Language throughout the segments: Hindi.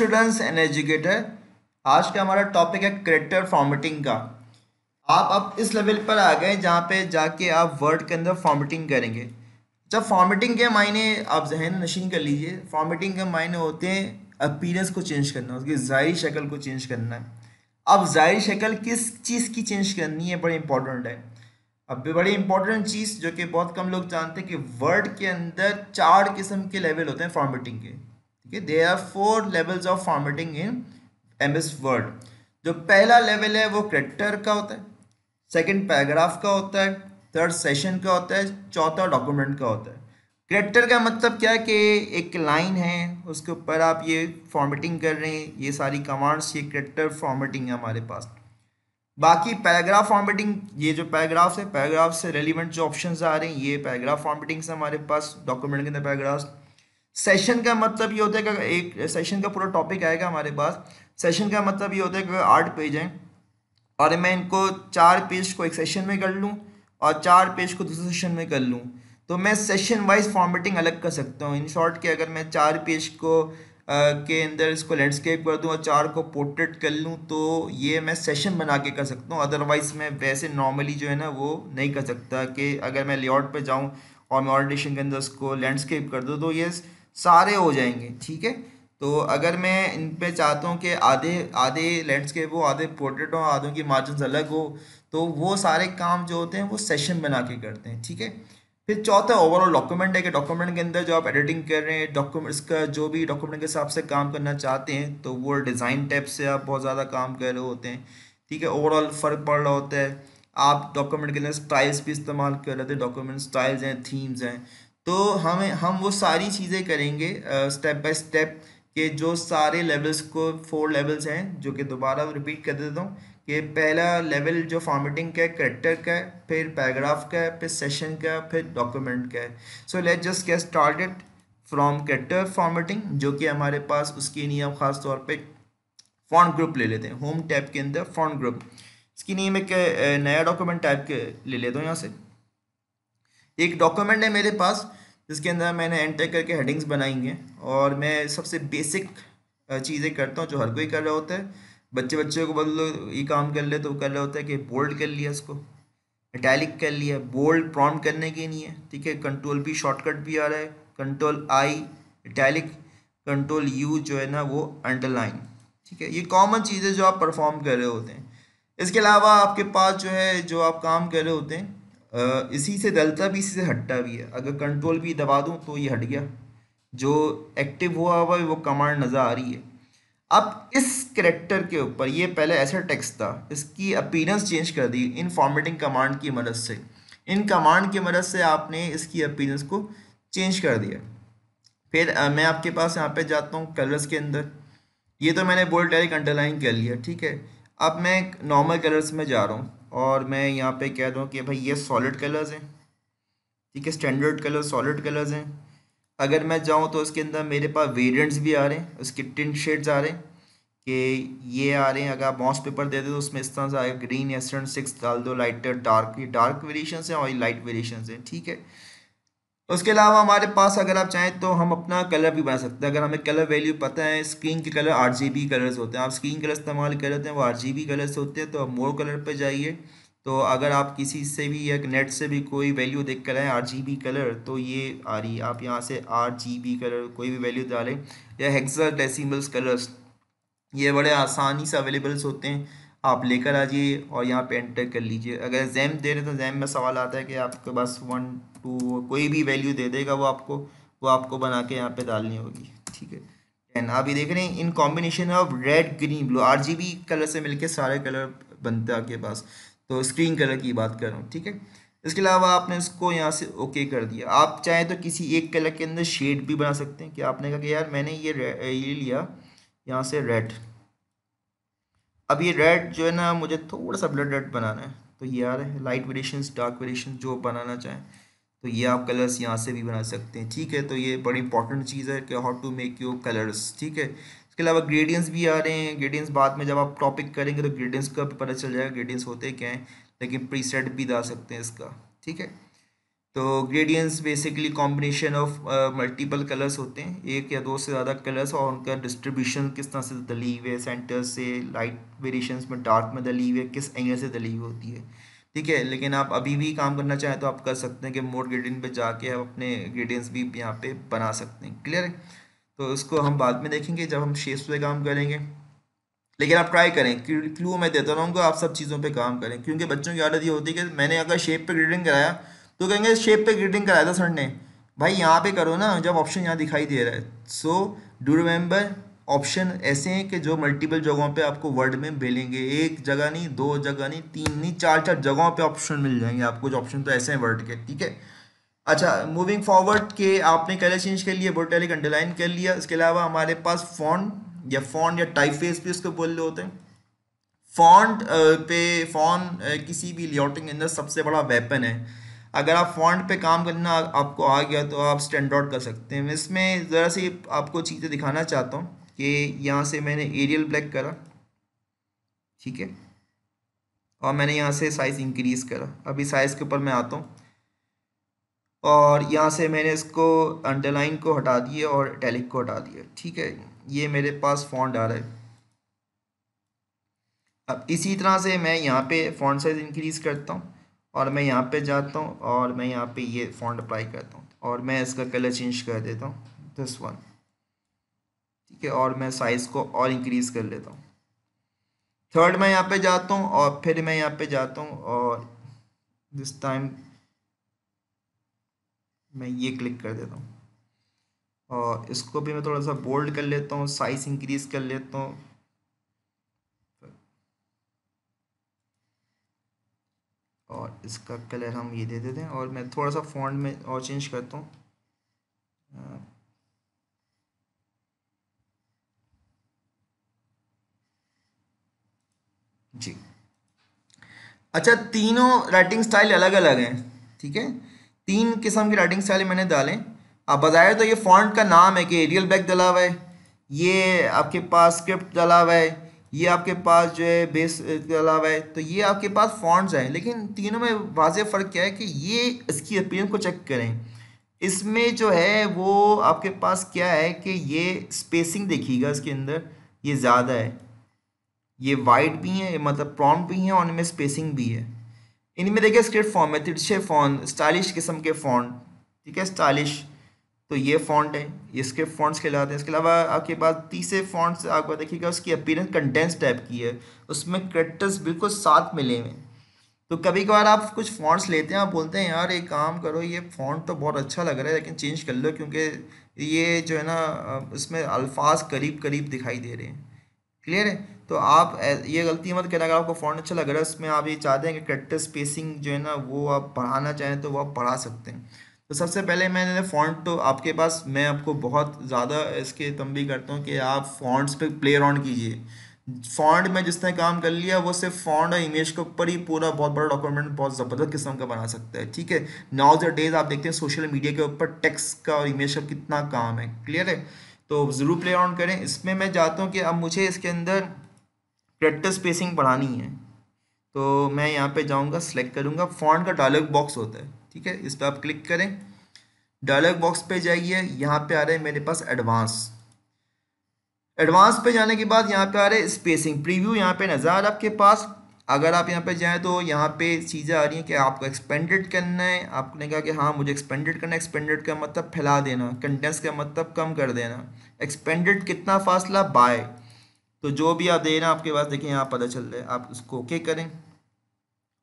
स्टूडेंट्स एंड एजुकेटर आज का हमारा टॉपिक है करेक्टर फॉर्मेटिंग का आप अब इस लेवल पर आ गए जहाँ पे जाके आप वर्ड के अंदर फॉर्मेटिंग करेंगे जब फॉर्मेटिंग के मायने आप जहन नशीन कर लीजिए फॉर्मेटिंग के मायने होते हैं अपीरेंस को चेंज करना उसकी ज़ाहिर शक्ल को चेंज करना अब ज़ाहिर शक्ल किस चीज़ की चेंज करनी है बड़ी इंपॉर्टेंट है अब बड़ी इंपॉर्टेंट चीज़ जो कि बहुत कम लोग जानते हैं कि वर्ड के अंदर चार किस्म के लेवल होते हैं फॉर्मेटिंग के okay, there are four levels of formatting in M S Word जो पहला लेवल है वो करेक्टर का होता है सेकेंड पैराग्राफ का होता है थर्ड सेशन का होता है चौथा डॉक्यूमेंट का होता है करेक्टर का मतलब क्या है कि एक लाइन है उसके ऊपर आप ये फॉर्मेटिंग कर रहे हैं ये सारी कमांड्स ये करेक्टर फॉर्मेटिंग है हमारे पास बाकी पैराग्राफ फॉर्मेटिंग ये जो पैराग्राफ्स है पैराग्राफ से रेलिवेंट जो ऑप्शन आ रहे हैं ये पैराग्राफ फॉर्मेटिंग्स हमारे पास डॉक्यूमेंट के अंदर पैराग्राफ्स सेशन का मतलब ये होता है कि एक सेशन का पूरा टॉपिक आएगा हमारे पास सेशन का मतलब ये होता है कि आठ पेज हैं और मैं इनको चार पेज को एक सेशन में कर लूँ और चार पेज को दूसरे सेशन में कर लूँ तो मैं सेशन वाइज फॉर्मेटिंग अलग कर सकता हूँ इन शॉर्ट कि अगर मैं चार पेज को आ, के अंदर इसको लैंडस्केप कर दूँ और चार को पोर्ट्रेट कर लूँ तो ये मैं सेशन बना के कर सकता हूँ अदरवाइज़ मैं वैसे नॉर्मली जो है ना वो नहीं कर सकता कि अगर मैं लेआउट पे जाऊँ और मैं ऑर्डिशन के अंदर उसको लैंडस्केप कर दूँ तो ये सारे हो जाएंगे ठीक है तो अगर मैं इन पे चाहता हूँ कि आधे आधे लैंडस्केप हो आधे पोर्ट्रेट हो आधों की मार्जिन अलग हो तो वो सारे काम जो होते हैं वो सेशन बना के करते हैं ठीक है फिर चौथा ओवरऑल डॉक्यूमेंट है कि डॉक्यूमेंट के अंदर जो आप एडिटिंग कर रहे हैं डॉक्यूमेंट्स का जो भी डॉक्यूमेंट के हिसाब से काम करना चाहते हैं तो वो डिज़ाइन टैप से आप बहुत ज़्यादा काम कर रहे होते हैं ठीक है ओवरऑल फ़र्क पड़ रहा होता है आप डॉक्यूमेंट के अंदर स्टाइल्स भी इस्तेमाल कर रहे थे डॉक्यूमेंट स्टाइल्स हैं थीम्स हैं तो हमें हम वो सारी चीज़ें करेंगे स्टेप बाय स्टेप के जो सारे लेवल्स को फोर लेवल्स हैं जो कि दोबारा रिपीट कर देता हूँ कि पहला लेवल जो फॉर्मेटिंग का है करेक्टर का है फिर पैराग्राफ का है फिर सेशन का फिर डॉक्यूमेंट का है so let just get started from character formatting जो कि हमारे पास उसके नियम खास तौर पे फॉन्ट ग्रुप ले लेते हैं होम टैप के अंदर फॉन्ट ग्रुप इसके लिए मैं नया डॉक्यूमेंट टाइप के ले लेता हूँ यहाँ से एक डॉक्यूमेंट है मेरे पास जिसके अंदर मैंने एंटर e करके हेडिंग्स बनाई हैं और मैं सबसे बेसिक चीज़ें करता हूँ जो हर कोई कर रहा होता है बच्चे बच्चे को बदलो ये काम कर ले तो कर रहा होता है कि बोल्ड कर लिया इसको इटैलिक कर लिया बोल्ड प्रॉम करने के लिए ठीक है कंट्रोल भी शॉर्टकट भी आ रहा है control I italic control U जो है ना वो अंडरलाइन ठीक है ये कॉमन चीज़ें जो आप परफॉर्म कर रहे होते हैं इसके अलावा आपके पास जो है जो आप काम कर रहे होते हैं इसी से डलता भी इसी से हटता भी है अगर कंट्रोल भी दबा दूँ तो ये हट गया जो एक्टिव हुआ हुआ वो कमांड नज़र आ रही है अब इस करेक्टर के ऊपर ये पहले ऐसा टेक्स्ट था इसकी अपीरेंस चेंज कर दी इन फॉर्मेटिंग कमांड की मदद से इन कमांड की मदद से आपने इसकी अपीरेंस को चेंज कर दिया फिर आ, मैं आपके पास यहाँ पे जाता हूँ कलर्स के अंदर ये तो मैंने बोल्ड डायरेक्ट अंडरलाइन कर लिया ठीक है अब मैं नॉर्मल कलर्स में जा रहा हूँ और मैं यहाँ पे कह दूँ कि भाई ये सॉलिड कलर्स हैं ठीक है स्टैंडर्ड कलर सॉलिड कलर्स हैं अगर मैं जाऊँ तो उसके अंदर मेरे पास वेरियंट्स भी आ रहे हैं उसके टिन शेड्स आ रहे हैं कि ये आ रहे हैं अगर आप मॉस पेपर दे दें तो उसमें इस तरह से आएगा ग्रीन एस्टर्न सिक्स डाल दो लाइटर डार्क ये डार्क वेरिएशन है और ये लाइट वेरिएशन है ठीक है उसके अलावा हमारे पास अगर आप चाहें तो हम अपना कलर भी बना सकते हैं अगर हमें कलर वैल्यू पता है स्क्रीन के कलर आर कलर्स होते हैं आप स्क्रीन कलर इस्तेमाल कर लेते हैं वो आर कलर्स होते हैं तो आप मोर कलर पर जाइए तो अगर आप किसी से भी या नेट से भी कोई वैल्यू देख कर आएँ आर कलर तो ये आ रही है आप यहाँ से आर कलर कोई भी वैल्यू डालें या हेक्सा डेसीमल्स कलर्स ये बड़े आसानी से अवेलेबल्स होते हैं आप लेकर आ जाइए और यहाँ पे एंटर कर लीजिए अगर जैम दे रहे तो जैम में सवाल आता है कि आपके पास वन टू कोई भी वैल्यू दे देगा वो आपको वो आपको बना के यहाँ पे डालनी होगी ठीक है टेन आप ये देख रहे हैं in combination of red green blue R colour से मिलकर सारे कलर बनते हैं आपके पास तो स्क्रीन कलर की बात कर रहा हूँ ठीक है इसके अलावा आपने इसको यहाँ से ओके कर दिया आप चाहें तो किसी एक कलर के अंदर शेड भी बना सकते हैं कि आपने कहा कि यार मैंने ये ये लिया यहाँ से रेड अब ये रेड जो है ना मुझे थोड़ा सा ब्लड रेड बनाना है तो ये आ रहा है लाइट वेरिएशन डार्क वेरिएशन जो बनाना चाहें तो ये आप कलर्स यहाँ से भी बना सकते हैं ठीक है तो ये बड़ी इंपॉर्टेंट चीज़ है कि how to make your colours ठीक है इसके अलावा ग्रेडियंस भी आ रहे हैं ग्रेडियंस बाद में जब आप टॉपिक करेंगे तो ग्रेडियंस का भी पता चल जाएगा ग्रेडियंस होते क्या हैं लेकिन प्री भी दा सकते हैं इसका ठीक है तो gradients basically combination of multiple colours होते हैं एक या दो से ज़्यादा कलर्स और उनका डिस्ट्रीब्यूशन किस तरह से दली हुई है सेंटर से लाइट वेरिएशंस में डार्क में दली हुई है किस एंगल से दली हुई होती है ठीक है लेकिन आप अभी भी काम करना चाहें तो आप कर सकते हैं कि मोड ग्रेडियंट पर जाके आप अपने ग्रेडियंट्स भी यहाँ पर बना सकते हैं क्लियर है तो इसको हम बाद में देखेंगे जब हम शेप्स पे काम करेंगे लेकिन आप ट्राई करें क्लू मैं देता रहूँगा आप सब चीज़ों पर काम करें क्योंकि बच्चों की आदत ये होती है कि मैंने अगर शेप पर ग्रेडिंग कराया तो कहेंगे शेप पे ग्रीटिंग कराया था सर ने भाई यहाँ पे करो ना जब ऑप्शन यहाँ दिखाई दे रहा है सो डू रिमेंबर ऑप्शन ऐसे हैं कि जो मल्टीपल जगहों पे आपको वर्ड में मिलेंगे एक जगह नहीं दो जगह नहीं तीन नहीं चार चार जगहों पे ऑप्शन मिल जाएंगे आपको जो ऑप्शन तो ऐसे हैं वर्ड के ठीक है अच्छा मूविंग फॉरवर्ड के आपने कलर चेंज कर लिया बोटैलिक अंडरलाइन कर लिया इसके अलावा हमारे पास फॉन्ट या फॉन्ट या टाइप फेस भी उसको बोल रहे होते हैं फॉन्ट पे फॉन किसी भी लियोटिंग के अंदर सबसे बड़ा वेपन है अगर आप फॉन्ट पे काम करना आपको आ गया तो आप स्टैंड आउट कर सकते हैं इसमें ज़रा सी आपको चीज़ें दिखाना चाहता हूँ कि यहाँ से मैंने एरियल ब्लैक करा ठीक है और मैंने यहाँ से साइज़ इंक्रीज़ करा अभी साइज़ के ऊपर मैं आता हूँ और यहाँ से मैंने इसको अंडरलाइन को हटा दिए और टैलिक को हटा दिया ठीक है ये मेरे पास फॉन्ट आ रहा है अब इसी तरह से मैं यहाँ पे फॉन्ट साइज़ इंक्रीज़ करता हूँ और मैं यहाँ पे जाता हूँ और मैं यहाँ पे ये फॉन्ट अप्लाई करता हूँ और मैं इसका कलर चेंज कर देता हूँ दिस वन ठीक है और मैं साइज़ को और इंक्रीज़ कर लेता हूँ थर्ड मैं यहाँ पे जाता हूँ और फिर मैं यहाँ पे जाता हूँ और दिस टाइम मैं ये क्लिक कर देता हूँ और इसको भी मैं थोड़ा सा बोल्ड कर लेता हूँ साइज़ इंक्रीज़ कर लेता हूँ और इसका कलर हम ये दे देते हैं और मैं थोड़ा सा फॉन्ट में और चेंज करता हूँ जी अच्छा तीनों राइटिंग स्टाइल अलग अलग हैं ठीक है तीन किस्म की राइटिंग स्टाइल मैंने डाले अब बताया तो ये फॉन्ट का नाम है कि एरियल बैग डला हुआ है ये आपके पास स्क्रिप्ट डला हुआ है ये आपके पास जो है बेस के अलावा है तो ये आपके पास फॉन्ट्स हैं लेकिन तीनों में वाज फ़र्क क्या है कि ये इसकी अपील को चेक करें इसमें जो है वो आपके पास क्या है कि ये स्पेसिंग देखिएगा इसके अंदर ये ज़्यादा है ये वाइड भी है मतलब प्रॉन्ट भी हैं और इनमें स्पेसिंग भी है इनमें देखिए स्क्रिप्ट फॉर्म है तिरछे फॉन्ट स्टाइलिश किस्म के फॉन्ट ठीक है स्टाइलिश तो ये फॉन्ट है ये स्क्रिप्ट फॉन्ट्स कहलाते हैं इसके अलावा आपके पास तीसरे फॉन्ट्स आपको देखिएगा उसकी अपीरेंस कंटेंस टाइप की है उसमें करेक्टर्स बिल्कुल साथ मिले हुए हैं तो कभी कभार आप कुछ फॉन्ट्स लेते हैं आप बोलते हैं यार एक काम करो ये फॉन्ट तो बहुत अच्छा लग रहा है लेकिन चेंज कर लो क्योंकि ये जो है ना इसमें अल्फाज करीब करीब दिखाई दे रहे हैं क्लियर है तो आप ये गलती मत करना अगर आपको फॉन्ट अच्छा लग रहा है उसमें आप ये चाहते हैं कि करेक्टर स्पेसिंग जो है ना वो आप पढ़ाना चाहें तो वो आप पढ़ा सकते हैं तो सबसे पहले मैंने फ़ॉन्ट तो आपके पास मैं आपको बहुत ज़्यादा इसके तंबी करता हूँ कि आप फ़ॉन्ट्स पे प्ले राउंड कीजिए फ़ॉन्ट में जिसने काम कर लिया वो सिर्फ फ़ॉन्ट और इमेज के ऊपर ही पूरा बहुत बड़ा डॉक्यूमेंट बहुत ज़बरदस्त किस्म का बना सकता है ठीक है नाउ द डेज आप देखते हैं सोशल मीडिया के ऊपर टेक्स का और इमेज का कितना काम है क्लियर है तो ज़रूर प्ले ऑन करें इसमें मैं चाहता हूँ कि अब मुझे इसके अंदर करेक्टर स्पेसिंग बढ़ानी है तो मैं यहाँ पर जाऊँगा सेलेक्ट करूँगा फ़ॉन्ट का डायलॉग बॉक्स होता है ठीक है इस पर आप क्लिक करें डायलॉग बॉक्स पे जाइए यहाँ पे आ रहे हैं मेरे पास एडवांस एडवांस पे जाने के बाद यहाँ पे आ रहे हैं स्पेसिंग प्रीव्यू यहाँ पे नज़र आपके पास अगर आप यहाँ पे जाएँ तो यहाँ पे चीज़ें आ रही हैं कि आपको एक्सपेंडेड करना है आपने कहा कि हाँ मुझे एक्सपेंडेड करना है एक्सपेंडेड का मतलब फैला देना कंटेंस का मतलब कम कर देना एक्सपेंडेड कितना फासला बाय तो जो भी आप दे रहे हैं आपके पास देखिए यहाँ पता चल रहा है आप उसको ओके करें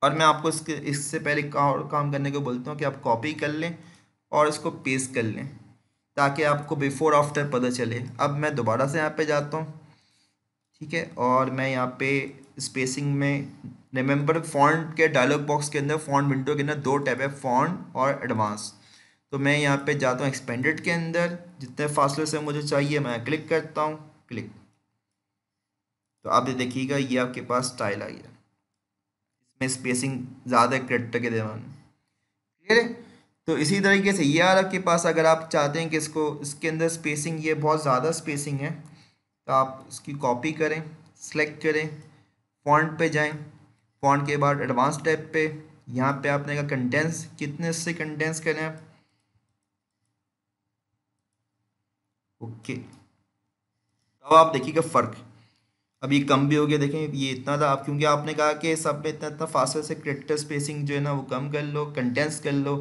और मैं आपको इसके इससे पहले का और काम करने को बोलता हूँ कि आप कॉपी कर लें और इसको पेस्ट कर लें ताकि आपको बिफ़ोर आफ्टर पता चले अब मैं दोबारा से यहाँ पे जाता हूँ ठीक है और मैं यहाँ पे स्पेसिंग में रिमेंबर फॉन्ट के डायलॉग बॉक्स के अंदर फॉन्ट विंडो के अंदर दो टैब है फॉन्ट और एडवांस तो मैं यहाँ पे जाता हूँ एक्सपेंडेड के अंदर जितने फासले से मुझे चाहिए मैं क्लिक करता हूँ क्लिक तो आप देखिएगा ये आपके पास स्टाइल आ गया इसमें स्पेसिंग ज़्यादा है करेक्टर के दौरान ठीक है तो इसी तरीके से ये आर आपके पास अगर आप चाहते हैं कि इसको इसके अंदर स्पेसिंग ये बहुत ज़्यादा स्पेसिंग है तो आप इसकी कॉपी करें सेलेक्ट करें फॉन्ट पे जाएं फॉन्ट के बाद एडवांस टैब पे यहाँ पे आपने का कंटेंस कितने से कंटेंस करें आप ओके अब आप देखिएगा फ़र्क अब ये कम भी हो गया देखें ये इतना था आप क्योंकि आपने कहा कि सब में इतना इतना फास्ट से क्रिक्टर स्पेसिंग जो है ना वो कम कर लो कंटेंस कर लो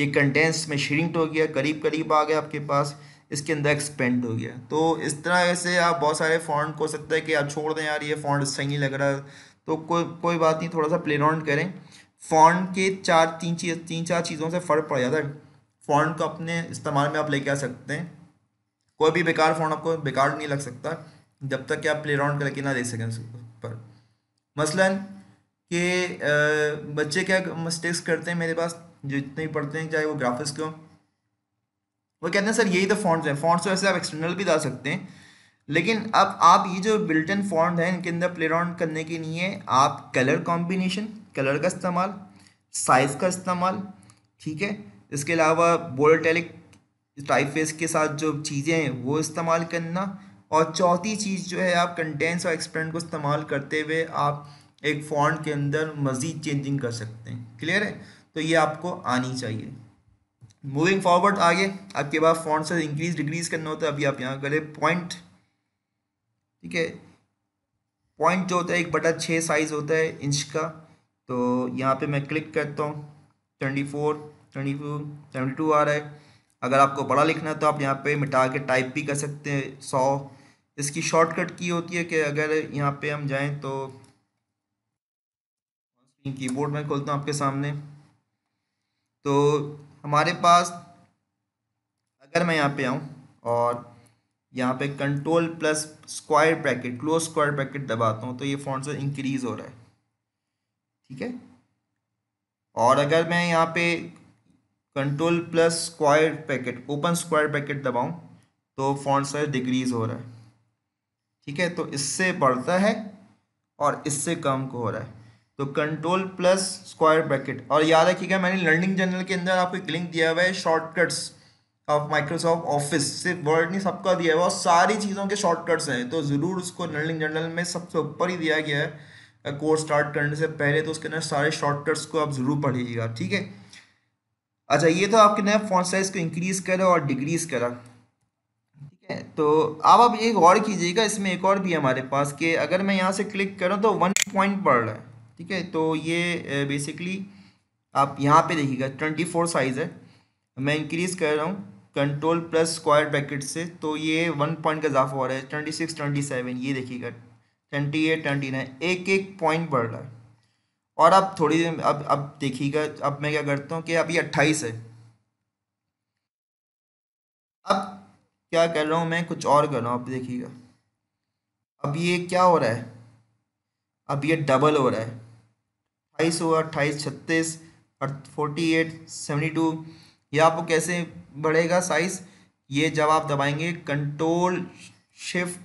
ये कंटेंस में श्रिंक्ट हो गया करीब करीब आ गया आपके पास इसके अंदर एक्सपेंड हो गया तो इस तरह से आप बहुत सारे फॉन्ट को सकता है कि आप छोड़ दें यार ये फॉन्ट सही नहीं लग रहा तो कोई कोई बात नहीं थोड़ा सा प्ले राउंड करें फॉन्ट के चार तीन चीज तीन चार चीज़ों से फ़र्क पड़ जाता है फॉन्ट को अपने इस्तेमाल में आप लेके आ सकते हैं कोई भी बेकार फॉन्ट आपको बेकार नहीं लग सकता जब तक कि आप प्ले राउंड करके ना देख सकें उस पर मसलन कि बच्चे क्या मिस्टेक्स करते हैं मेरे पास जो जितने भी पढ़ते हैं चाहे वो ग्राफिक्स के हो वो कहते हैं सर यही तो फॉन्ट्स हैं फॉन्ट्स तो वैसे आप एक्सटर्नल भी डाल सकते हैं लेकिन अब आप ये जो बिल्ट इन फॉन्ट है इनके अंदर प्ले राउंड करने के लिए आप कलर कॉम्बिनेशन कलर का इस्तेमाल साइज़ का इस्तेमाल ठीक है इसके अलावा बोल्ड टैलिक टाइप फेस के साथ जो चीज़ें हैं वो इस्तेमाल करना और चौथी चीज़ जो है आप कंटेंट्स और एक्सप्रेंट को इस्तेमाल करते हुए आप एक फॉन्ट के अंदर मज़ीद चेंजिंग कर सकते हैं क्लियर है तो ये आपको आनी चाहिए मूविंग फॉरवर्ड आगे आपके पास फॉन्ट से इंक्रीज डिक्रीज करना होता है अभी आप यहाँ करें पॉइंट ठीक है पॉइंट जो होता है एक बटा छः साइज़ होता है इंच का तो यहाँ पे मैं क्लिक करता हूँ twenty four twenty two twenty two आ रहा है अगर आपको बड़ा लिखना है तो आप यहाँ पे मिटा के टाइप भी कर सकते हैं सौ इसकी शॉर्टकट की होती है कि अगर यहाँ पे हम जाएं तो कीबोर्ड में खोलता हूँ आपके सामने तो हमारे पास अगर मैं यहाँ पे आऊँ और यहाँ पे control plus square bracket close square bracket दबाता हूँ तो ये फॉन्ट से इंक्रीज़ हो रहा है ठीक है और अगर मैं यहाँ पे control plus square bracket open square bracket दबाऊँ तो फॉन्ट साइज डिक्रीज़ हो रहा है ठीक है तो इससे बढ़ता है और इससे कम को हो रहा है तो कंट्रोल प्लस स्क्वायर ब्रैकेट और याद रखिएगा मैंने लर्निंग जर्नल के अंदर आपको एक लिंक दिया हुआ है शॉर्टकट्स ऑफ माइक्रोसॉफ्ट ऑफिस सिर्फ वर्ड नहीं सबका दिया हुआ और सारी चीज़ों के शॉर्टकट्स हैं तो ज़रूर उसको लर्निंग जर्नल में सबसे ऊपर ही दिया गया है कोर्स स्टार्ट करने से पहले तो उसके अंदर सारे शॉर्टकट्स को आप ज़रूर पढ़िएगा ठीक है अच्छा ये तो आपके नए फॉन्ट साइज़ को इंक्रीज़ करा और डिक्रीज़ करा है तो अब आप एक और कीजिएगा इसमें एक और भी है हमारे पास कि अगर मैं यहाँ से क्लिक करूँ तो वन पॉइंट पड़ रहा है ठीक है तो ये बेसिकली आप यहाँ पे देखिएगा ट्वेंटी फोर साइज़ है मैं इंक्रीज़ कर रहा हूँ कंट्रोल प्लस स्क्वायर ब्रैकेट से तो ये वन पॉइंट का इजाफा हो रहा है ट्वेंटी सिक्स ट्वेंटी सेवन ये देखिएगा ट्वेंटी एट ट्वेंटी नाइन एक एक पॉइंट बढ़ रहा है और अब थोड़ी देर अब अब देखिएगा अब मैं क्या करता हूँ कि अभी अट्ठाईस है क्या कर रहा हूँ मैं कुछ और कर रहा हूँ आप देखिएगा अब ये क्या हो रहा है अब ये डबल हो रहा है अट्ठाईस हुआ अट्ठाईस छत्तीस फोर्टी एट सेवेंटी टू यह आपको कैसे बढ़ेगा साइज़ ये जब आप दबाएंगे कंट्रोल शिफ्ट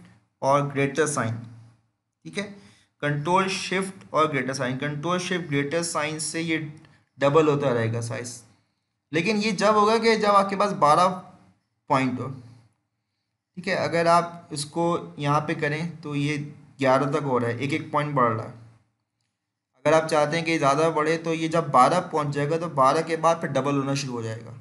और ग्रेटर साइन ठीक है कंट्रोल शिफ्ट और greater sign control shift greater sign से ये डबल होता रहेगा साइज लेकिन ये जब होगा कि जब आपके पास बारह पॉइंट हो ठीक है अगर आप इसको यहाँ पे करें तो ये ग्यारह तक हो रहा है एक एक पॉइंट बढ़ रहा है अगर आप चाहते हैं कि ज़्यादा बढ़े तो ये जब बारह पहुँच जाएगा तो बारह के बाद फिर डबल होना शुरू हो जाएगा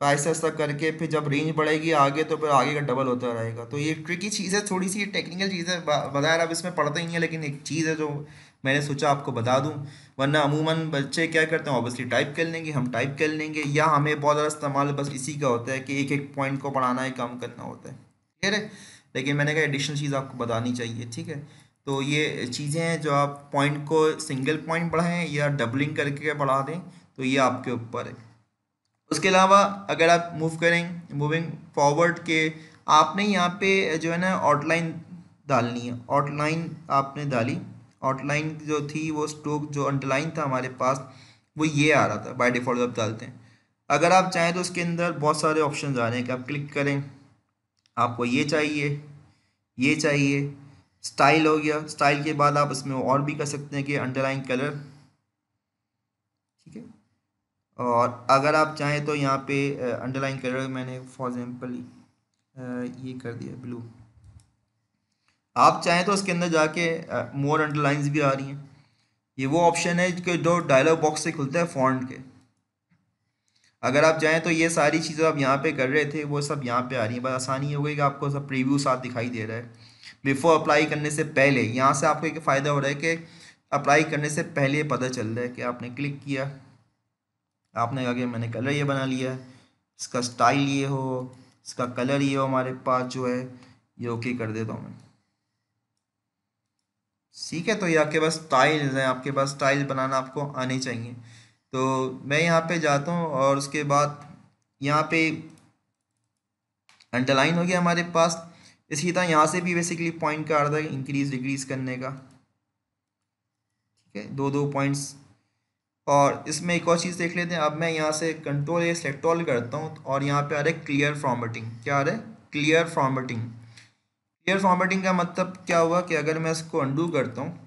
तो ऐसा ऐसा करके फिर जब रेंज बढ़ेगी आगे तो फिर आगे का डबल होता रहेगा तो ये ट्रिकी चीज़ है थोड़ी सी टेक्निकल चीज़ है बगैर आप इसमें पढ़ते ही हैं लेकिन एक चीज़ है जो मैंने सोचा आपको बता दूँ वरना अमूमन बच्चे क्या करते हैं ऑब्वियसली टाइप कर लेंगे हम टाइप कर लेंगे या हमें बहुत ज़्यादा इस्तेमाल बस इसी का होता है कि एक एक पॉइंट को बढ़ाना है काम करना होता है क्लियर है लेकिन मैंने कहा एडिशनल चीज़ आपको बतानी चाहिए ठीक है तो ये चीज़ें हैं जो आप पॉइंट को सिंगल पॉइंट बढ़ाएँ या डबलिंग करके बढ़ा दें तो ये आपके ऊपर है उसके अलावा अगर आप मूव करें मूविंग फॉरवर्ड के आपने यहाँ पे जो है ना आउटलाइन डालनी है आउटलाइन आपने डाली आउटलाइन जो थी वो स्ट्रोक जो अंडरलाइन था हमारे पास वो ये आ रहा था बाय डिफ़ॉल्ट आप डालते हैं अगर आप चाहें तो उसके अंदर बहुत सारे ऑप्शन आ रहे हैं कि आप क्लिक करें आपको ये चाहिए ये चाहिए स्टाइल हो गया स्टाइल के बाद आप इसमें और भी कर सकते हैं कि अंडरलाइन कलर ठीक है और अगर आप चाहें तो यहाँ पे अंडरलाइन कलर मैंने फॉर एग्ज़ाम्पल ये कर दिया ब्लू आप चाहें तो इसके अंदर जाके मोर अंडरलाइंस भी आ रही हैं ये वो ऑप्शन है कि जो डायलॉग बॉक्स से खुलता है फॉन्ट के अगर आप चाहें तो ये सारी चीज़ें आप यहाँ पे कर रहे थे वो सब यहाँ पे आ रही हैं बस आसानी हो गई कि आपको सब प्रीव्यू साथ दिखाई दे रहा है बिफोर अप्लाई करने से पहले यहाँ से आपको एक फ़ायदा हो रहा है कि अप्लाई करने से पहले पता चल रहा है कि आपने क्लिक किया आपने कहा कि मैंने कलर ये बना लिया इसका स्टाइल ये हो इसका कलर ये हो हमारे पास जो है ये ओके कर देता हूँ मैं ठीक है तो ये आपके पास टाइल्स हैं आपके पास टाइल बनाना आपको आने चाहिए तो मैं यहाँ पे जाता हूँ और उसके बाद यहाँ पे अंडरलाइन हो गया हमारे पास इसी तरह यहाँ से भी बेसिकली पॉइंट का अर्थ है इंक्रीज डिक्रीज करने का ठीक है दो दो पॉइंट्स और इसमें एक और चीज़ देख लेते हैं अब मैं यहाँ से कंट्रोल या सेलेक्ट ऑल करता हूँ और यहाँ पे आ रहा है क्लियर फॉर्मेटिंग क्या आ रहा है क्लियर फॉर्मेटिंग पेयर फॉर्मेटिंग का मतलब क्या हुआ कि अगर मैं इसको अंडू करता हूँ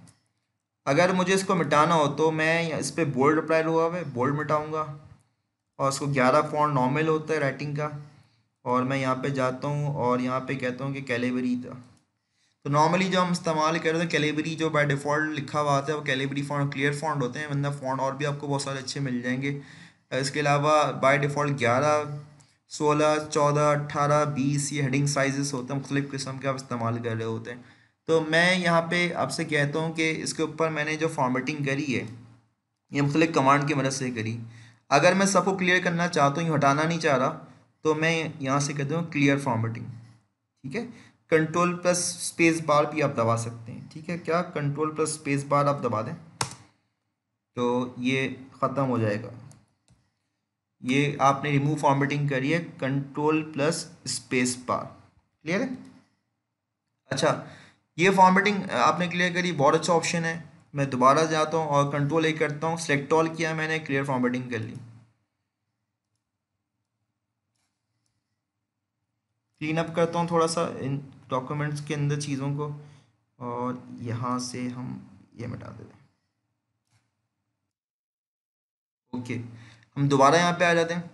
अगर मुझे इसको मिटाना हो तो मैं इस पर बोल्ड अप्लाइड हुआ हुआ है बोल्ड मिटाऊँगा और इसको ग्यारह फॉन्ट नॉर्मल होता है राइटिंग का और मैं यहाँ पे जाता हूँ और यहाँ पे कहता हूँ कि कैलेबरी था तो नॉर्मली जो हम इस्तेमाल कर रहे थे कैलेबरी जो बाय डिफ़ॉल्ट लिखा हुआ था है वो कैलेबरी फॉन्ट क्लियर फॉन्ट होते हैं वरना फॉन्ट और भी आपको बहुत सारे अच्छे मिल जाएंगे इसके अलावा बाय डिफ़ॉल्ट ग्यारह सोलह चौदह अट्ठारह बीस ये हेडिंग साइजेस होते हैं मुख्तलिफ़ किस्म के आप इस्तेमाल कर रहे होते हैं तो मैं यहाँ पे आपसे कहता हूँ कि इसके ऊपर मैंने जो फॉर्मेटिंग करी है ये मुख्तलिफ कमांड की मदद से करी अगर मैं सबको क्लियर करना चाहता हूँ हटाना नहीं चाह रहा तो मैं यहाँ से कहता हूँ क्लियर फॉर्मेटिंग ठीक है कंट्रोल प्लस स्पेस बार भी आप दबा सकते हैं ठीक है क्या कंट्रोल प्लस स्पेस बार आप दबा दें तो ये ख़त्म हो जाएगा ये आपने रिमूव फॉर्मेटिंग करी है control plus space bar clear है अच्छा ये फॉर्मेटिंग आपने क्लियर करी बहुत अच्छा ऑप्शन है मैं दोबारा जाता हूँ और कंट्रोल ए करता हूँ सेलेक्ट ऑल किया मैंने क्लियर फॉर्मेटिंग कर ली क्लीन अप करता हूँ थोड़ा सा इन डॉक्यूमेंट्स के अंदर चीज़ों को और यहाँ से हम ये मिटा देते हैं ओके okay. हम दोबारा यहाँ पे आ जाते हैं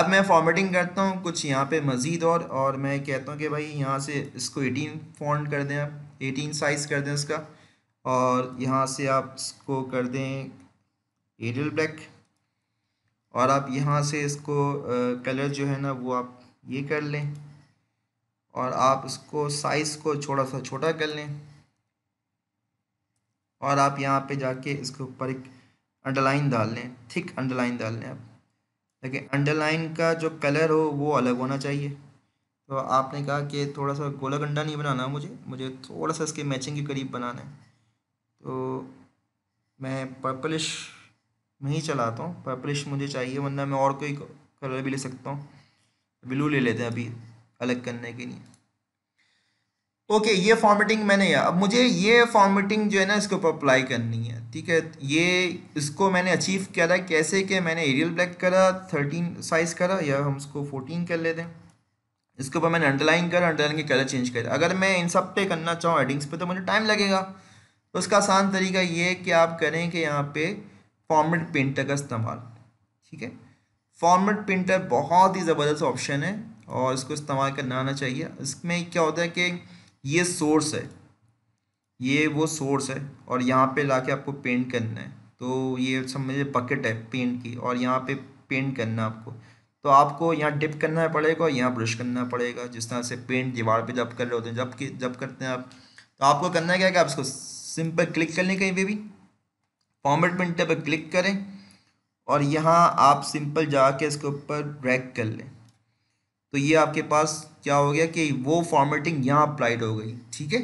अब मैं फॉर्मेटिंग करता हूँ कुछ यहाँ पे मज़ीद और और मैं कहता हूँ कि भाई यहाँ से इसको 18 फॉन्ट कर दें आप 18 साइज़ कर दें इसका और यहाँ से आप इसको कर दें एडल ब्लैक और आप यहाँ से इसको कलर जो है ना वो आप ये कर लें और आप इसको साइज़ को छोटा सा छोटा कर लें और आप यहाँ पे जाके इसके ऊपर एक अंडरलाइन डाल लें थिक अंडरलाइन डाल लें आप लेकिन अंडरलाइन का जो कलर हो वो अलग होना चाहिए तो आपने कहा कि थोड़ा सा गोला गंडा नहीं बनाना मुझे मुझे थोड़ा सा इसके मैचिंग के करीब बनाना है तो मैं पर्पलिश में ही चलाता हूँ पर्पलिश मुझे चाहिए वरना मैं और कोई कलर भी ले सकता हूँ ब्लू ले लेते हैं अभी अलग करने के लिए ओके ये फॉर्मेटिंग मैंने या अब मुझे ये फॉर्मेटिंग जो है ना इसके ऊपर अप्लाई करनी है ठीक है ये इसको मैंने अचीव किया था कैसे कि मैंने एरियल ब्लैक करा थर्टीन साइज़ करा या हम उसको फोर्टीन कर लेते हैं इसके ऊपर मैंने अंडरलाइन करा अंडरलाइन के कलर चेंज करा अगर मैं इन सब पे करना चाहूँ एडिंग्स पे तो मुझे टाइम लगेगा तो उसका आसान तरीका ये है कि आप करें कि यहाँ पे फॉर्मेट पेंटर का इस्तेमाल ठीक है फॉर्मेट पेंटर बहुत ही ज़बरदस्त ऑप्शन है और इसको इस्तेमाल करना आना चाहिए इसमें क्या होता है कि ये सोर्स है ये वो सोर्स है और यहाँ पे लाके आपको पेंट करना है तो ये समझिए बकेट है पेंट की और यहाँ पे पेंट करना है आपको तो आपको यहाँ डिप करना पड़ेगा और यहाँ ब्रश करना पड़ेगा जिस तरह से पेंट दीवार पे जब कर रहे होते हैं जब जब करते हैं आप तो आपको करना क्या है कि आप इसको सिंपल क्लिक कर लें कहीं पर भी फॉर्मेट प्रिंटर पर क्लिक करें और यहाँ आप सिंपल जाके इसके ऊपर ड्रैग कर लें तो ये आपके पास क्या हो गया कि वो फॉर्मेटिंग यहाँ अप्लाइड हो गई ठीक है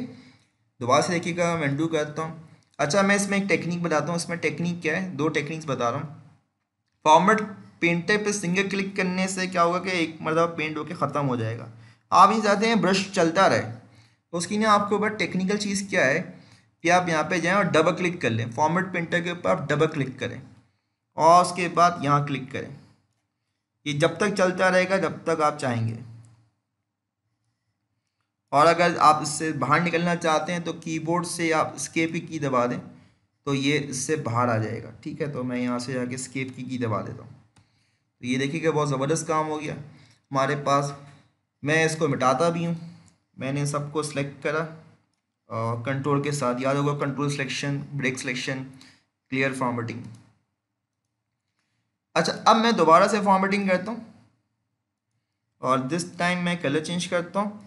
दोबारा से देखिएगा मैं डू करता हूँ अच्छा मैं इसमें एक टेक्निक बताता हूँ इसमें टेक्निक क्या है दो टेक्निक्स बता रहा हूँ फॉर्मेट पेंटर पे सिंगल क्लिक करने से क्या होगा कि एक मरतबा पेंट होकर ख़त्म हो जाएगा आप ये चाहते हैं ब्रश चलता रहे तो लिए आपके ऊपर टेक्निकल चीज़ क्या है कि आप यहाँ पे जाएं और डबल क्लिक कर लें फॉर्मेट पेंटर के ऊपर आप डबल क्लिक करें और उसके बाद यहाँ क्लिक करें कि जब तक चलता रहेगा जब तक आप चाहेंगे और अगर आप इससे बाहर निकलना चाहते हैं तो कीबोर्ड से आप स्केप की दबा दें तो ये इससे बाहर आ जाएगा ठीक है तो मैं यहाँ से जाके स्केप की की दबा देता हूँ तो ये देखिएगा बहुत ज़बरदस्त काम हो गया हमारे पास मैं इसको मिटाता भी हूँ मैंने सबको सेलेक्ट करा कंट्रोल के साथ याद होगा control selection break selection clear formatting अच्छा अब मैं दोबारा से फॉर्मेटिंग करता हूँ और दिस टाइम मैं कलर चेंज करता हूँ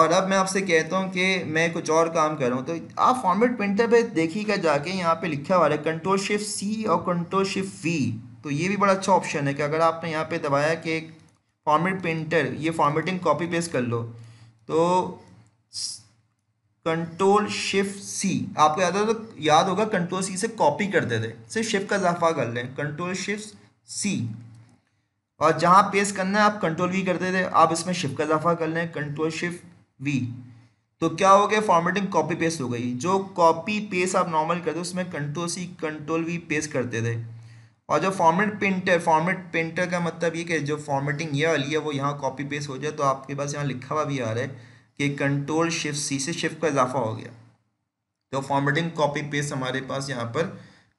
और अब मैं आपसे कहता हूँ कि मैं कुछ और काम कर रहा हूँ तो आप फॉर्मेट प्रिंटर पे देखिएगा जाके यहाँ पे लिखा हुआ है कंट्रोल शिफ्ट सी और कंट्रोल शिफ्ट वी तो ये भी बड़ा अच्छा ऑप्शन है कि अगर आपने यहाँ पे दबाया कि फॉर्मेट प्रिंटर ये फॉर्मेटिंग कॉपी पेस्ट कर लो तो कंट्रोल शिफ्ट सी आपको याद होगा तो याद होगा कंट्रोल सी से कॉपी करते थे सिर्फ शिफ्ट का इजाफा कर लें कंट्रोल शिफ्ट सी और जहाँ पेस्ट करना है आप कंट्रोल वी करते थे आप इसमें शिफ्ट का इजाफा कर लें कंट्रोल शिफ्ट वी तो क्या हो गया फॉर्मेटिंग कॉपी पेस्ट हो गई जो कॉपी पेस्ट आप नॉर्मल करते उसमें control C control V paste करते थे और जो फॉर्मेट प्रिंटर फॉर्मेट प्रिंटर का मतलब ये कि जो फॉर्मेटिंग ये वाली है वो यहाँ कॉपी पेस्ट हो जाए तो आपके पास यहाँ लिखा हुआ भी आ रहा है कि कंट्रोल शिफ्ट सी से शिफ्ट का इजाफा हो गया तो फॉर्मेटिंग कॉपी पेस्ट हमारे पास यहाँ पर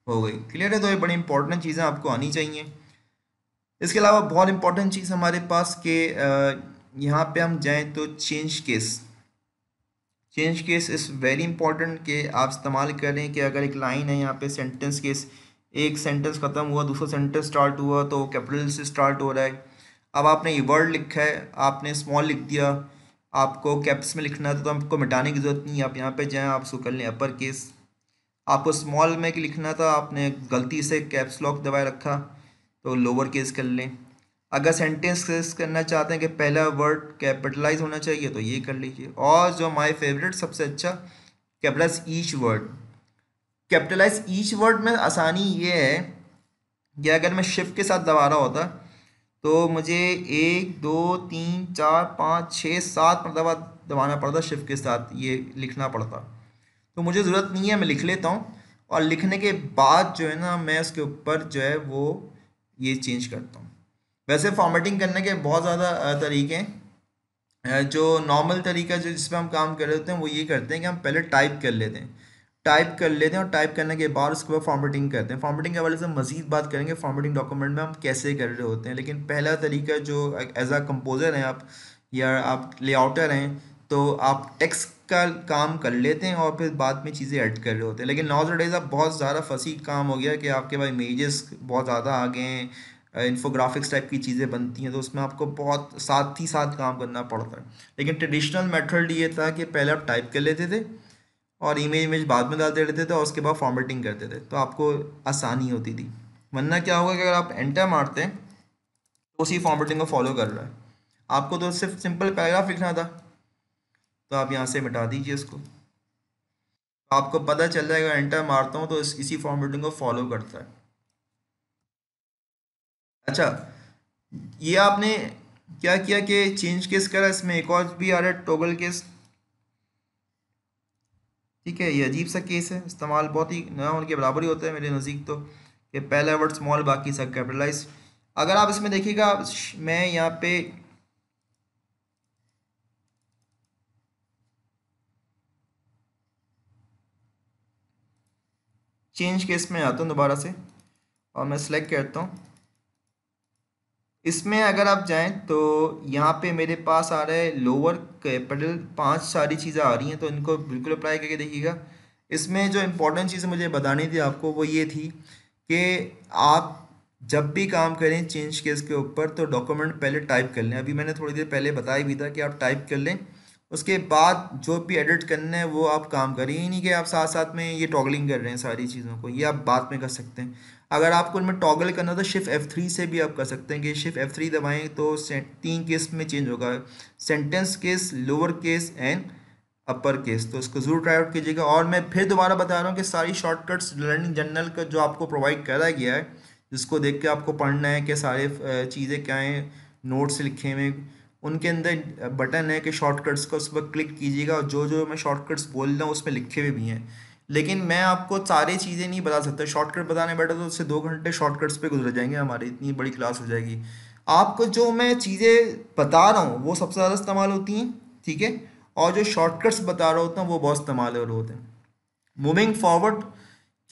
हो गई क्लियर है तो ये बड़ी इंपॉर्टेंट चीज़ें आपको आनी चाहिए इसके अलावा बहुत इंपॉर्टेंट चीज़ हमारे पास के यहाँ पे हम जाएँ तो change case change case is very important कि आप इस्तेमाल करें कि अगर एक लाइन है यहाँ पे सेंटेंस केस एक सेंटेंस ख़त्म हुआ दूसरा सेंटेंस स्टार्ट हुआ तो कैपिटल से स्टार्ट हो रहा है अब आपने ये वर्ड लिखा है आपने स्मॉल लिख दिया आपको कैप्स में लिखना था तो आपको मिटाने की ज़रूरत नहीं है आप यहाँ पे जाएँ आप उसको कर लें अपर केस आपको स्मॉल में लिखना था आपने गलती से कैप्स लॉक दबाए रखा तो लोअर केस कर लें अगर सेंटेंस करना चाहते हैं कि पहला वर्ड कैपिटलाइज होना चाहिए तो ये कर लीजिए और जो माय फेवरेट सबसे अच्छा capitalize each word capitalize each word में आसानी ये है कि अगर मैं शिफ्ट के साथ दबा रहा होता तो मुझे एक दो तीन चार पाँच छः सात मरतबा दबाना पड़ता शिफ्ट के साथ ये लिखना पड़ता तो मुझे ज़रूरत नहीं है मैं लिख लेता हूँ और लिखने के बाद जो है ना मैं उसके ऊपर जो है वो ये चेंज करता हूँ वैसे फॉर्मेटिंग करने के बहुत ज़्यादा तरीके हैं जो नॉर्मल तरीका जो जिसमें हम काम कर रहे होते हैं वो ये करते हैं कि हम पहले टाइप कर लेते हैं टाइप कर लेते हैं और टाइप करने के बाद उसके बाद फॉर्मेटिंग करते हैं फॉर्मेटिंग के हवाले से मजीद बात करेंगे फॉर्मेटिंग डॉक्यूमेंट में हम कैसे कर रहे होते हैं लेकिन पहला तरीका जो एज आ कंपोज़र हैं आप या आप लेआउटर हैं तो आप टेक्स्ट का काम कर लेते हैं और फिर बाद में चीज़ें ऐड कर रहे होते हैं लेकिन नॉज डेज आप बहुत ज़्यादा फसी काम हो गया कि आपके पास इमेजेस बहुत ज़्यादा आ गए हैं इन्फोग्राफिक्स टाइप की चीज़ें बनती हैं तो उसमें आपको बहुत साथ ही साथ काम करना पड़ता है लेकिन ट्रेडिशनल मेथड ये था कि पहले आप टाइप कर लेते थे और इमेज इमेज बाद में डालते रहते थे और उसके बाद फॉर्मेटिंग करते थे तो आपको आसानी होती थी वरना क्या होगा कि अगर आप एंटर मारते हैं तो उसी फॉर्मेटिंग को फॉलो कर रहा है आपको तो सिर्फ सिंपल पैराग्राफ लिखना था तो आप यहाँ से मिटा दीजिए इसको तो आपको पता चल जाएगा एंटर मारता हूँ तो इस, इसी फॉर्मेटिंग को फॉलो करता है अच्छा ये आपने क्या किया कि चेंज केस करा इसमें एक और भी आ रहा है टोगल केस ठीक है ये अजीब सा केस है इस्तेमाल बहुत ही नया उनके बराबर ही होता है मेरे नज़दीक तो कि पहला वर्ड स्मॉल बाकी सब कैपिटलाइज अगर आप इसमें देखिएगा मैं यहाँ पे चेंज केस में आता हूँ दोबारा से और मैं सेलेक्ट करता हूँ इसमें अगर आप जाएं तो यहाँ पे मेरे पास आ रहा है लोअर कैपिटल पांच सारी चीज़ें आ रही हैं तो इनको बिल्कुल अप्लाई करके देखिएगा इसमें जो इम्पोर्टेंट चीज़ मुझे बतानी थी आपको वो ये थी कि आप जब भी काम करें चेंज केस के ऊपर तो डॉक्यूमेंट पहले टाइप कर लें अभी मैंने थोड़ी देर पहले बताया भी था कि आप टाइप कर लें उसके बाद जो भी एडिट करना है वो आप काम करें ये नहीं कि आप साथ साथ में ये टॉगलिंग कर रहे हैं सारी चीज़ों को ये आप बाद में कर सकते हैं अगर आपको इनमें टॉगल करना तो शिफ्ट एफ थ्री से भी आप कर सकते हैं कि शिफ्ट एफ थ्री दबाएँ तो तीन केस में चेंज होगा sentence case lower case and upper case तो इसको ज़रूर ट्राई आउट कीजिएगा और मैं फिर दोबारा बता रहा हूँ कि सारी शॉर्टकट्स लर्निंग जर्नल का जो आपको प्रोवाइड करा गया है जिसको देख के आपको पढ़ना है कि सारे चीज़ें क्या हैं नोट्स लिखे हुए उनके अंदर बटन है कि शॉर्टकट्स का उस पर क्लिक कीजिएगा और जो जो मैं शॉर्टकट्स बोल रहा हूँ उसमें लिखे हुए भी हैं लेकिन हम्म। मैं आपको सारी चीज़ें नहीं बता सकता शॉर्टकट बताने बैठा तो उससे दो घंटे शॉर्टकट्स पे गुजर जाएंगे हमारी इतनी बड़ी क्लास हो जाएगी आपको जो मैं चीज़ें बता रहा हूँ वो सबसे ज़्यादा इस्तेमाल होती हैं ठीक है और जो शॉर्टकट्स बता रहा होता हूँ वो बहुत इस्तेमाल हो रहे होते हैं मूविंग फॉरवर्ड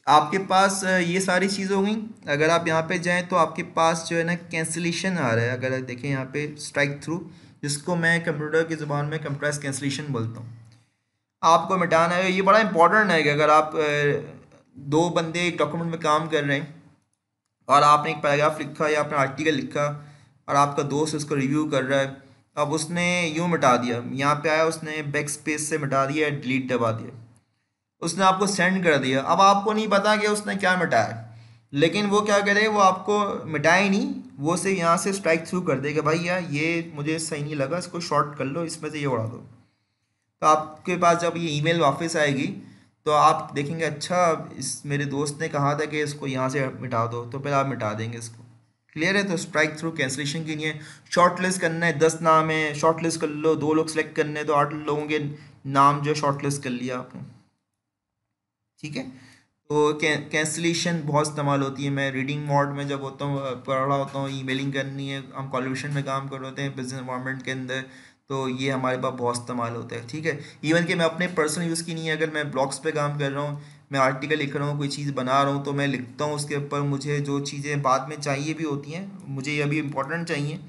आपके पास ये सारी चीज़ हो गई अगर आप यहाँ पर जाएँ तो आपके पास जो है ना कैंसिलेशन आ रहा है अगर देखें यहाँ पर स्ट्राइक थ्रू जिसको मैं कंप्यूटर की ज़ुबान में कंप्रेस कैंसिलेशन बोलता हूँ आपको मिटाना है ये बड़ा इंपॉर्टेंट है कि अगर आप दो बंदे एक डॉक्यूमेंट में काम कर रहे हैं और आपने एक पैराग्राफ लिखा या आपने आर्टिकल लिखा और आपका दोस्त उसको रिव्यू कर रहा है अब उसने यूँ मिटा दिया यहाँ पे आया उसने बैक स्पेस से मिटा दिया डिलीट दबा दिया उसने आपको सेंड कर दिया अब आपको नहीं पता कि उसने क्या मिटाया लेकिन वो क्या करे वो आपको मिटाए नहीं वो से यहाँ से स्ट्राइक थ्रू कर देगा भाई यार ये मुझे सही नहीं लगा इसको शॉर्ट कर लो इसमें से ये उड़ा दो तो आपके पास जब ये ईमेल वापस आएगी तो आप देखेंगे अच्छा इस मेरे दोस्त ने कहा था कि इसको यहाँ से मिटा दो तो फिर आप मिटा देंगे इसको क्लियर है तो स्ट्राइक थ्रू कैंसिलेशन के लिए शॉर्ट लिस्ट करना है दस नाम है शॉर्ट लिस्ट कर लो दो लोग सेलेक्ट करने हैं तो आठ लोगों के नाम जो शॉर्ट लिस्ट कर लिया आपने ठीक है तो कैंसिलेशन बहुत इस्तेमाल होती है मैं रीडिंग मोड में जब होता हूँ पढ़ रहा होता हूँ ई करनी है हम कॉलिवेशन में काम कर रहे होते हैं बिजनेस इन्वायरमेंट के अंदर तो ये हमारे पास बहुत इस्तेमाल होता है ठीक है इवन कि मैं अपने पर्सनल यूज़ की नहीं है अगर मैं ब्लॉग्स पे काम कर रहा हूँ मैं आर्टिकल लिख रहा हूँ कोई चीज़ बना रहा हूँ तो मैं लिखता हूँ उसके ऊपर मुझे जो चीज़ें बाद में चाहिए भी होती हैं मुझे ये अभी इंपॉर्टेंट चाहिए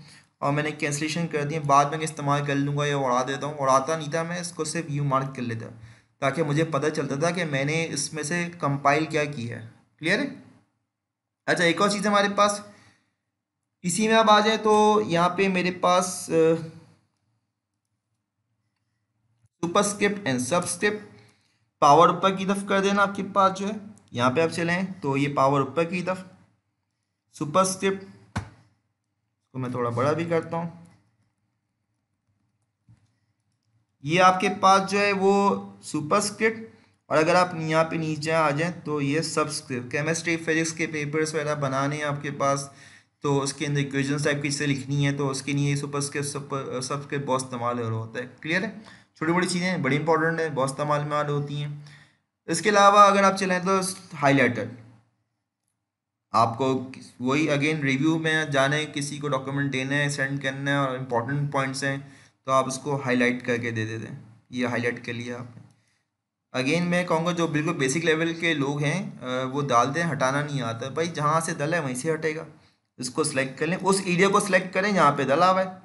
और मैंने कैंसिलेशन कर दी है बाद में इस्तेमाल कर लूँगा या उड़ा देता हूँ उड़ाता नहीं था मैं इसको सिर्फ यू मार्क कर लेता ताकि मुझे पता चलता था कि मैंने इसमें से कंपाइल क्या किया है क्लियर है अच्छा एक और चीज़ हमारे पास इसी में अब आ जाए तो यहाँ पे मेरे पास सुपरस्क्रिप्ट एंड सबस्क्रिप्ट पावर ऊपर की तरफ कर देना आपके पास जो है यहाँ पे आप चले तो ये पावर ऊपर की तरफ सुपरस्क्रिप्ट इसको मैं थोड़ा बड़ा भी करता हूँ ये आपके पास जो है वो सुपरस्क्रिप्ट और अगर आप यहाँ पे नीचे आ जाएं तो ये सबस्क्रिप्ट केमिस्ट्री फिजिक्स के पेपर्स वगैरह बनाने हैं आपके पास तो उसके अंदर इक्वेशन टाइप की से लिखनी है तो उसके लिए सुपरस्क्रिप्ट सब्सक्रिप्ट बहुत इस्तेमाल हो रहा होता है क्लियर है छोटी बड़ी चीज़ें बड़ी इंपॉर्टेंट है बहुत इस्तेमाल में होती हैं इसके अलावा अगर आप चलें तो हाईलाइटर आपको वही अगेन रिव्यू में जाने किसी को डॉक्यूमेंट देना है सेंड करना है और इम्पॉर्टेंट पॉइंट्स हैं तो आप उसको हाईलाइट करके दे देते हैं ये हाईलाइट कर लिया आपने अगेन मैं कहूँगा जो बिल्कुल बेसिक लेवल के लोग हैं वो डालते हैं हटाना नहीं आता भाई जहाँ से दल है वहीं से हटेगा इसको सिलेक्ट कर लें उस एरिया को सिलेक्ट करें जहाँ पे दला हुआ है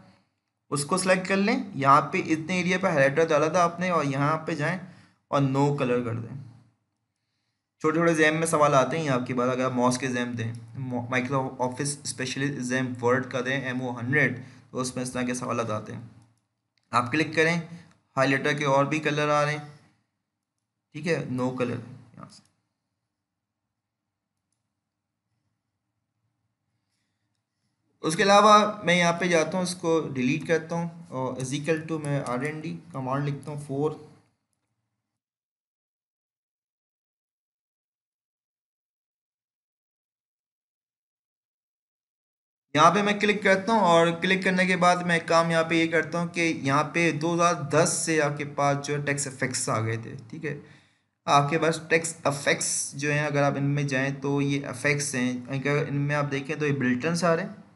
उसको सेलेक्ट कर लें यहाँ पे इतने एरिया पे हाईलाइटर डाला था आपने और यहाँ पे जाएं और नो कलर कर दें छोटे छोटे जैम में सवाल आते हैं आपके बाद अगर आप मॉस के जैम दें micro office specialist exam Word का दें एम ओ हंड्रेड तो उसमें इस तरह के सवाल आते हैं आप क्लिक करें हाईलाइटर के और भी कलर आ रहे हैं ठीक है नो कलर उसके अलावा मैं यहाँ पे जाता हूँ इसको डिलीट करता हूँ और इजिकल टू मैं आर एन डी कमांड लिखता हूँ फोर यहाँ पे मैं क्लिक करता हूँ और क्लिक करने के बाद मैं काम यहाँ पे ये यह करता हूँ कि यहाँ पे 2010 से आपके पास जो है टैक्स अफेक्ट्स आ गए थे ठीक है आपके पास टैक्स अफेक्ट्स जो हैं अगर आप इनमें जाएं तो ये अफेक्ट्स हैं अगर इनमें आप देखें तो ये बिल्टन रहे हैं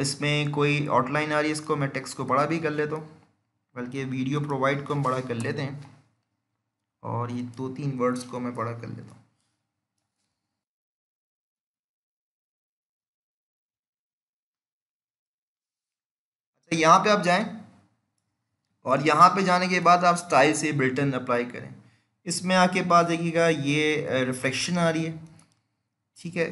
इसमें कोई आउटलाइन आ रही है इसको मैं टेक्स्ट को बड़ा भी कर लेता हूँ बल्कि वीडियो प्रोवाइड को हम बड़ा कर लेते हैं और ये दो तीन वर्ड्स को मैं बड़ा कर लेता हूँ अच्छा, यहाँ पे आप जाएं और यहाँ पे जाने के बाद आप स्टाइल से बिल्टन अप्लाई करें इसमें आके पास देखिएगा ये रिफ्लेक्शन आ रही है ठीक है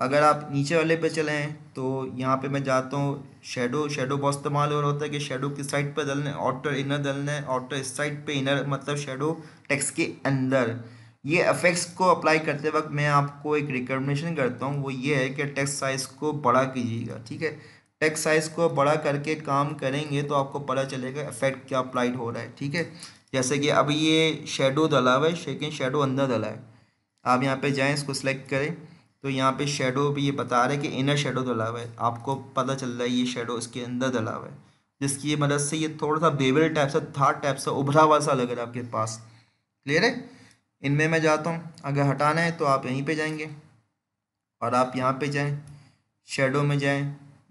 अगर आप नीचे वाले पे चलें तो यहाँ पे मैं जाता हूँ शेडो शेडो बहुत इस्तेमाल हो रहा होता है कि शेडो किस साइड पे डलना है इनर डलना है आउटर इस साइड पे इनर मतलब शेडो टेक्स्ट के अंदर ये अफेक्ट्स को अप्लाई करते वक्त मैं आपको एक रिकमेंडेशन करता हूँ वो ये है कि टेक्स्ट साइज़ को बड़ा कीजिएगा ठीक है टेक्स्ट साइज़ को बड़ा करके काम करेंगे तो आपको पता चलेगा इफेक्ट क्या अप्लाइड हो रहा है ठीक है जैसे कि अब ये शेडो डला हुआ है लेकिन शेडो अंदर डला है आप यहाँ पर जाएँ इसको सिलेक्ट करें तो यहाँ पे शेडो भी ये बता रहा है कि इनर शेडो डला हुआ है आपको पता चल रहा है ये शेडो इसके अंदर डला तो हुआ है जिसकी मदद मतलब से ये थोड़ा सा बेबल टाइप सा थार टाइप सा उभरा हुआ सा लग रहा है आपके पास क्लियर है इनमें मैं जाता हूँ अगर हटाना है तो आप यहीं पर जाएंगे और आप यहाँ पर जाएँ शेडो में जाएँ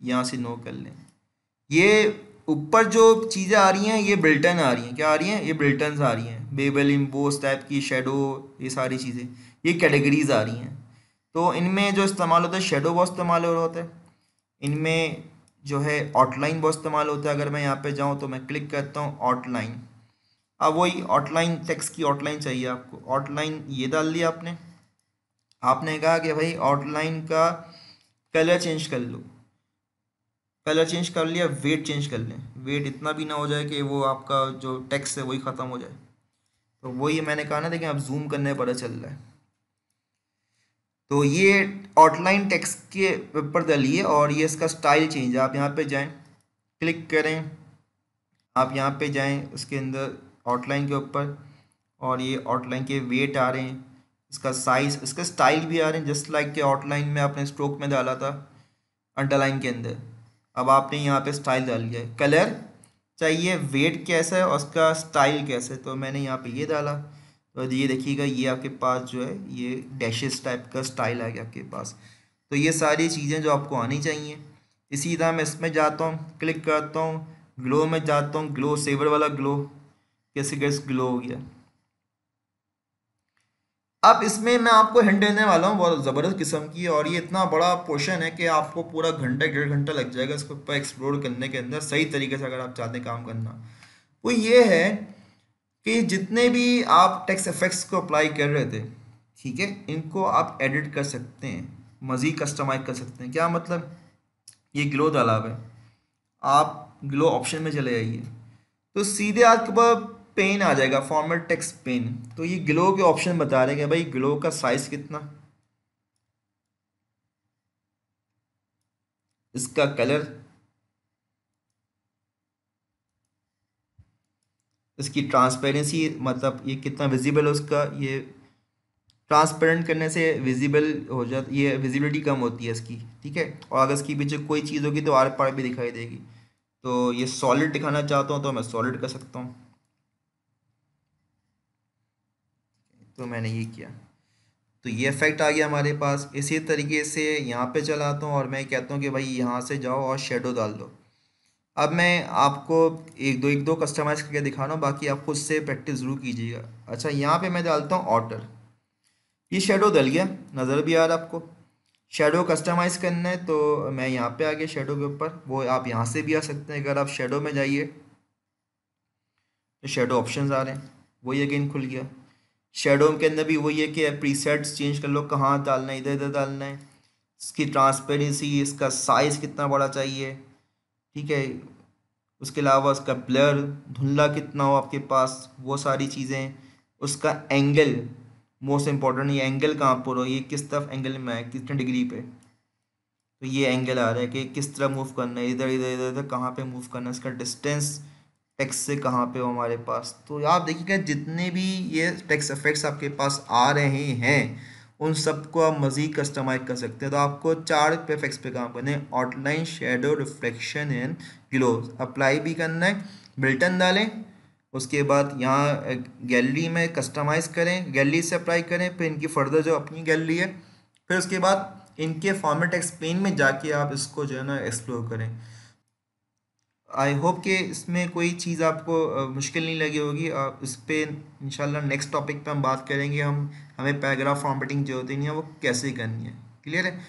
यहाँ से नो कर लें ये ऊपर जो चीज़ें आ रही हैं ये बिल्टन आ रही हैं क्या आ रही हैं ये बिल्टन आ रही हैं बेबल इम्बोस टाइप की शेडो ये सारी चीज़ें ये कैटेगरीज आ रही हैं तो इनमें जो इस्तेमाल होता है शेडो बहुत इस्तेमाल हो रहे होता है इनमें जो है आउटलाइन बहुत इस्तेमाल होता है अगर मैं यहाँ पे जाऊँ तो मैं क्लिक करता हूँ आउटलाइन अब वही आउटलाइन टेक्स्ट की आउटलाइन चाहिए आपको आउटलाइन ये डाल दिया आपने आपने कहा कि भाई आउटलाइन का कलर चेंज कर लो कलर चेंज कर लिया वेट चेंज कर लें वेट इतना भी ना हो जाए कि वो आपका जो टेक्स्ट है वही ख़त्म हो जाए तो वही मैंने कहा ना देखें अब जूम करने पता चल रहा है तो ये आउटलाइन टेक्स के ऊपर डालिए और ये इसका स्टाइल चेंज आप यहाँ पे जाएं क्लिक करें आप यहाँ पे जाएं उसके अंदर आउटलाइन के ऊपर और ये आउटलाइन के वेट आ रहे हैं इसका साइज़ इसका स्टाइल भी आ रहे हैं जस्ट लाइक के आउटलाइन में आपने स्ट्रोक में डाला था अंडरलाइन के अंदर अब आपने यहाँ पे स्टाइल डाल लिया है कलर चाहिए वेट कैसा है और उसका स्टाइल कैसा है तो मैंने यहाँ पे ये डाला और तो ये देखिएगा ये आपके पास जो है ये डैशेस टाइप का स्टाइल आ गया आपके पास तो ये सारी चीज़ें जो आपको आनी चाहिए इसी तरह मैं इसमें जाता हूँ क्लिक करता हूँ ग्लो में जाता हूँ ग्लो सेवर वाला ग्लो कैसे कैसे ग्लो हो गया अब इसमें मैं आपको हिंट देने वाला हूँ बहुत ज़बरदस्त किस्म की और ये इतना बड़ा पोर्शन है कि आपको पूरा घंटा डेढ़ घंटा लग जाएगा इसको एक्सप्लोर करने के अंदर सही तरीके से अगर आप चाहते काम करना वो तो ये है कि जितने भी आप टैक्स इफेक्ट्स को अप्लाई कर रहे थे ठीक है इनको आप एडिट कर सकते हैं मज़ीद कस्टमाइज कर सकते हैं क्या मतलब ये ग्लो तालाब है आप ग्लो ऑप्शन में चले जाइए तो सीधे आपके पास पेन आ जाएगा फॉर्मेट टेक्स पेन तो ये ग्लो के ऑप्शन बता रहे हैं भाई ग्लो का साइज़ कितना इसका कलर इसकी ट्रांसपेरेंसी मतलब ये कितना विजिबल है उसका ये ट्रांसपेरेंट करने से विजिबल हो जाता ये विजिबिलिटी कम होती है इसकी ठीक है और अगर इसके पीछे कोई चीज़ होगी तो आर पार भी दिखाई देगी तो ये सॉलिड दिखाना चाहता हूँ तो मैं सॉलिड कर सकता हूँ तो मैंने ये किया तो ये इफेक्ट आ गया हमारे पास इसी तरीके से यहाँ पे चलाता हूँ और मैं कहता हूँ कि भाई यहाँ से जाओ और शेडो डाल दो अब मैं आपको एक दो एक दो कस्टमाइज़ करके दिखा रहा हूँ बाकी आप खुद से प्रैक्टिस ज़रूर कीजिएगा अच्छा यहाँ पे मैं डालता हूँ ऑर्डर ये शेडो डल गया नज़र भी आ रहा आपको शेडो कस्टमाइज़ करना है तो मैं यहाँ पे आ गया शेडो के ऊपर वो आप यहाँ से भी आ सकते हैं अगर आप शेडो में जाइए तो शेडो ऑप्शन आ रहे हैं वही अगेन खुल गया शेडो के अंदर भी वही है कि प्रीसेट्स चेंज कर लो कहाँ डालना है इधर इधर डालना है इसकी ट्रांसपेरेंसी इसका साइज़ कितना बड़ा चाहिए ठीक है उसके अलावा उसका ब्लर धुंधला कितना हो आपके पास वो सारी चीज़ें उसका एंगल मोस्ट इम्पॉर्टेंट ये एंगल कहाँ पर हो ये किस तरफ एंगल में है कितने डिग्री पे तो ये एंगल आ रहा है कि किस तरह मूव करना है इधर इधर इधर इधर कहाँ पर मूव करना है इसका डिस्टेंस टेक्स से कहाँ पे हो हमारे पास तो आप देखिएगा जितने भी ये टेक्स इफेक्ट्स आपके पास आ रहे हैं उन सबको आप मज़ीद कस्टमाइज कर सकते हैं तो आपको चार पेफेक्स पे काम करने outline shadow reflection and glow apply भी करना है बिल्टन डालें उसके बाद यहाँ गैलरी में कस्टमाइज़ करें गैलरी से अप्लाई करें फिर इनकी फर्दर जो अपनी गैलरी है फिर उसके बाद इनके फॉर्मेट एक्सप्लेन में जाके आप इसको जो है ना एक्सप्लोर करें आई होप कि इसमें कोई चीज़ आपको मुश्किल नहीं लगी होगी आप इस पर इंशाल्लाह नेक्स्ट टॉपिक पे हम बात करेंगे हम हमें पैराग्राफ फॉर्मेटिंग जो होती नहीं है वो कैसे करनी है क्लियर है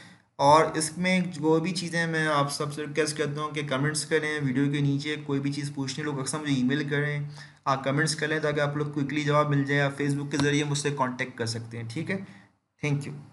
और इसमें जो भी चीज़ें मैं आप सबसे रिक्वेस्ट करता हूँ कि कमेंट्स करें वीडियो के नीचे कोई भी चीज़ पूछने लोग अक्सर मुझे ईमेल करें आप कमेंट्स करें ताकि आप लोग क्विकली जवाब मिल जाए आप फेसबुक के ज़रिए मुझसे कॉन्टेक्ट कर सकते हैं ठीक है थैंक यू